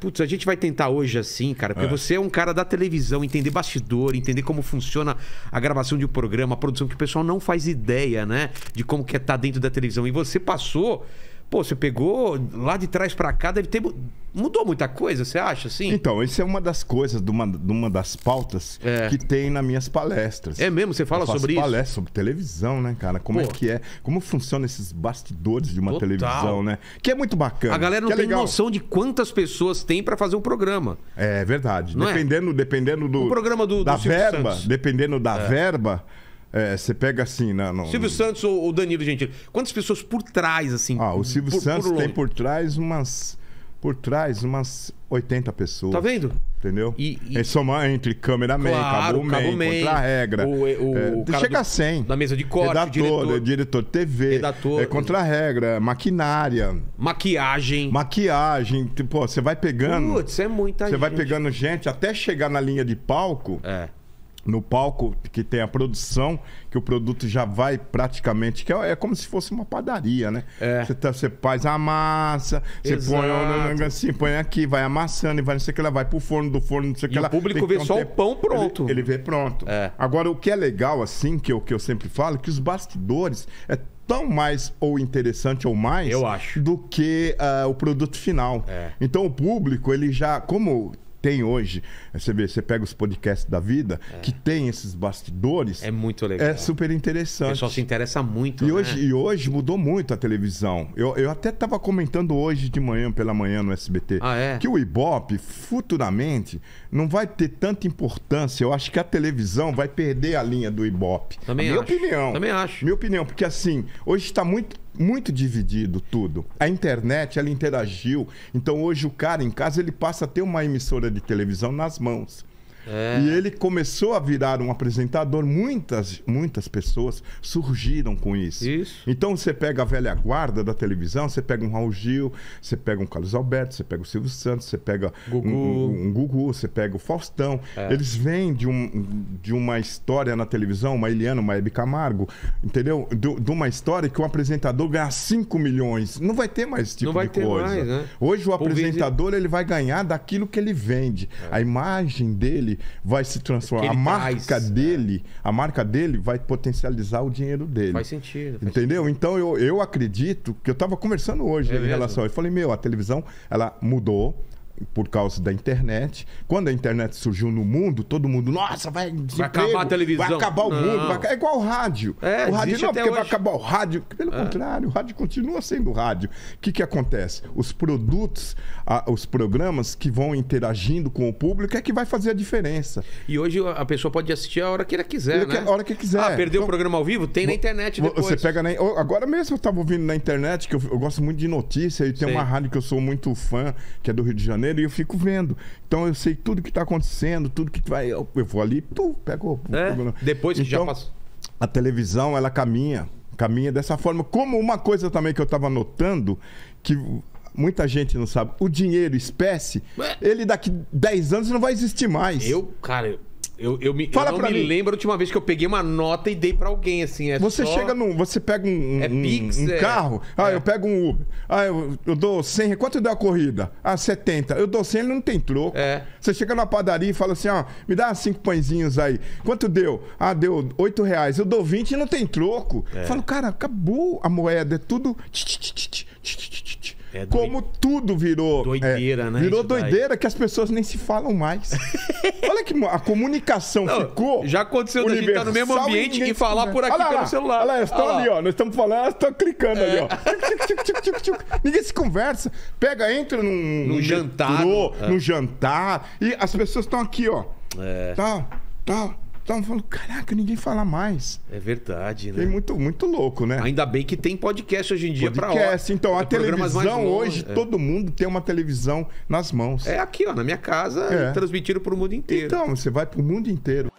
Putz, a gente vai tentar hoje assim, cara, porque é. você é um cara da televisão, entender bastidor, entender como funciona a gravação de um programa, a produção, que o pessoal não faz ideia, né? De como que é estar tá dentro da televisão. E você passou Pô, você pegou lá de trás para cá, deve ter. Mudou muita coisa, você acha assim? Então, isso é uma das coisas, de uma, de uma das pautas é. que tem nas minhas palestras. É mesmo? Você fala sobre isso? palestra sobre televisão, né, cara? Como Pô. é que é? Como funciona esses bastidores de uma Total. televisão, né? Que é muito bacana. A galera não é tem legal. noção de quantas pessoas tem para fazer um programa. É verdade. Não é? dependendo, é? dependendo do. O programa do, da do verba, dependendo da é. verba. É, você pega assim, não, né, não. Silvio Santos ou o Danilo Gentili? Quantas pessoas por trás, assim? Ah, o Silvio por, Santos por tem por trás umas. Por trás, umas 80 pessoas. Tá vendo? Entendeu? E, e... É somar entre cameraman, claro, caboman, contra-regra. O, o é, chega do, a assim. 100. Da mesa de corte, redator, diretor. É diretor TV. Redator. É contra-regra, é maquinária. Maquiagem. Maquiagem. Tipo, você vai pegando... Putz, é muita Você vai pegando gente até chegar na linha de palco. É no palco que tem a produção, que o produto já vai praticamente. que É, é como se fosse uma padaria, né? É. Você, tá, faz a massa, você põe, assim, põe aqui, vai amassando e vai não sei o que lá, vai pro forno do forno, não sei o que lá. O público vê só tempo. o pão pronto. Ele, ele vê pronto. É. Agora, o que é legal, assim, que eu, que eu sempre falo, que os bastidores é tão mais ou interessante ou mais eu acho. do que uh, o produto final. É. Então o público, ele já, como tem hoje. É, você vê, você pega os podcasts da vida, é. que tem esses bastidores. É muito legal. É super interessante. O pessoal se interessa muito. E, né? hoje, e hoje mudou muito a televisão. Eu, eu até estava comentando hoje de manhã, pela manhã no SBT, ah, é? que o Ibope, futuramente, não vai ter tanta importância. Eu acho que a televisão vai perder a linha do Ibope. Também a minha opinião. Também acho. Minha opinião, porque assim, hoje está muito muito dividido tudo. A internet, ela interagiu. Então hoje o cara em casa ele passa a ter uma emissora de televisão nas mãos. É. E ele começou a virar um apresentador. Muitas, muitas pessoas surgiram com isso. isso. Então você pega a velha guarda da televisão, você pega um Raul Gil, você pega um Carlos Alberto, você pega o Silvio Santos, você pega Gugu. Um, um, um Gugu, você pega o Faustão. É. Eles vêm de, um, de uma história na televisão, uma Eliana, uma Hebe Camargo, entendeu? De, de uma história que o um apresentador ganha 5 milhões. Não vai ter mais tipo Não vai de ter coisa. Mais, né? Hoje o apresentador ele vai ganhar daquilo que ele vende. É. A imagem dele dele vai se transformar. A marca traz, né? dele, a marca dele vai potencializar o dinheiro dele. Faz sentido. Faz entendeu? Sentido. Então eu, eu acredito que eu estava conversando hoje é em mesmo? relação. Eu falei, meu, a televisão ela mudou por causa da internet. Quando a internet surgiu no mundo, todo mundo, nossa, vai, vai acabar a televisão. Vai acabar o não. mundo. Vai... É igual o rádio. É, o rádio não, porque hoje. vai acabar o rádio. Pelo é. contrário, o rádio continua sendo rádio. O que, que acontece? Os produtos, os programas que vão interagindo com o público é que vai fazer a diferença. E hoje a pessoa pode assistir a hora que ela quiser, né? A hora que quiser. Ah, perdeu então, o programa ao vivo? Tem na internet depois. Você pega na... Agora mesmo eu estava ouvindo na internet, que eu, eu gosto muito de notícia e tem uma rádio que eu sou muito fã, que é do Rio de Janeiro, e eu fico vendo. Então eu sei tudo que tá acontecendo, tudo que vai. Eu vou ali, tu, pego. É, depois que então, já passou. A televisão, ela caminha, caminha dessa forma. Como uma coisa também que eu tava notando, que muita gente não sabe, o dinheiro, espécie, Ué? ele daqui 10 anos não vai existir mais. Eu, cara, eu, eu, me, Fala eu não me mim. lembro a última vez que eu peguei uma nota e dei para alguém, assim. É você só... chega num. Você pega um, é Pix, um, é... carro. Ah, é. eu pego um Uber. Ah, eu, eu dou 100. Quanto deu a corrida? Ah, 70. Eu dou 100, ele não tem troco. É. Você chega na padaria e fala assim: ó, me dá cinco pãezinhos aí. Quanto deu? Ah, deu 8 reais. Eu dou 20 e não tem troco. É. Eu falo, cara, acabou a moeda, é tudo. Tch, tch, tch, é doi... Como tudo virou. É, doideira, é, né? Virou doideira daí. que as pessoas nem se falam mais. Olha que a comunicação não, ficou. Já aconteceu da gente estar tá no mesmo ambiente e, falar por aqui olha pelo celular. Olha, elas estão ali, ó. Nós estamos falando, elas estão clicando é. ali, ó. ninguém se conversa. Pega, entra num. Num jantar. Metrô, no, é. jantar. E as pessoas estão aqui, ó. É. Tá, tá. Então Eu falo, caraca, ninguém fala mais. É verdade, né? Tem muito, muito louco, né? Ainda bem que tem podcast hoje em dia para Podcast, então. É a televisão hoje, é. todo mundo tem uma televisão nas mãos. É aqui, ó, na minha casa, é. transmitido para o mundo inteiro. Então, você vai para o mundo inteiro.